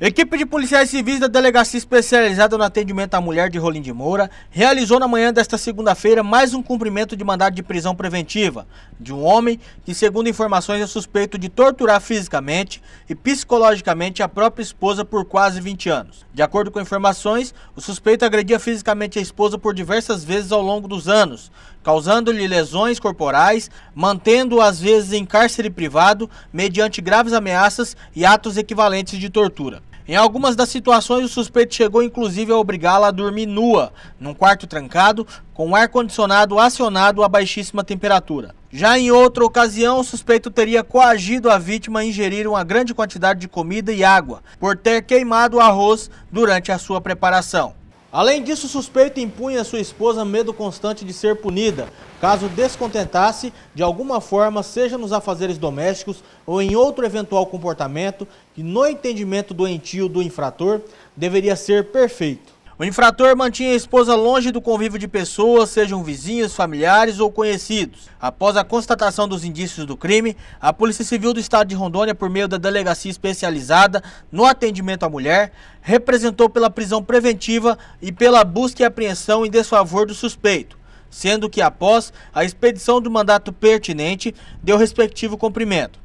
Equipe de policiais civis da Delegacia Especializada no Atendimento à Mulher de Rolim de Moura realizou na manhã desta segunda-feira mais um cumprimento de mandado de prisão preventiva de um homem que, segundo informações, é suspeito de torturar fisicamente e psicologicamente a própria esposa por quase 20 anos. De acordo com informações, o suspeito agredia fisicamente a esposa por diversas vezes ao longo dos anos, causando-lhe lesões corporais, mantendo-o às vezes em cárcere privado mediante graves ameaças e atos equivalentes de tortura. Em algumas das situações, o suspeito chegou inclusive a obrigá-la a dormir nua, num quarto trancado, com o ar-condicionado acionado a baixíssima temperatura. Já em outra ocasião, o suspeito teria coagido a vítima a ingerir uma grande quantidade de comida e água, por ter queimado o arroz durante a sua preparação. Além disso, o suspeito impunha a sua esposa medo constante de ser punida, caso descontentasse de alguma forma, seja nos afazeres domésticos ou em outro eventual comportamento que, no entendimento doentio do infrator, deveria ser perfeito. O infrator mantinha a esposa longe do convívio de pessoas, sejam vizinhos, familiares ou conhecidos. Após a constatação dos indícios do crime, a Polícia Civil do Estado de Rondônia, por meio da delegacia especializada no atendimento à mulher, representou pela prisão preventiva e pela busca e apreensão em desfavor do suspeito, sendo que após a expedição do mandato pertinente, deu respectivo cumprimento.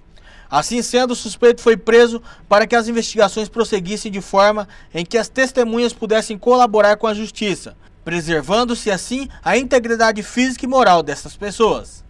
Assim sendo, o suspeito foi preso para que as investigações prosseguissem de forma em que as testemunhas pudessem colaborar com a justiça, preservando-se assim a integridade física e moral dessas pessoas.